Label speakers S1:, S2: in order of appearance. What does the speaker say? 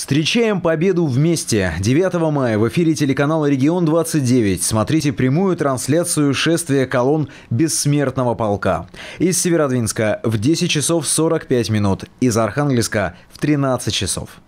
S1: Встречаем победу вместе. 9 мая в эфире телеканала «Регион 29». Смотрите прямую трансляцию шествия колонн бессмертного полка. Из Северодвинска в 10 часов 45 минут, из Архангельска в 13 часов.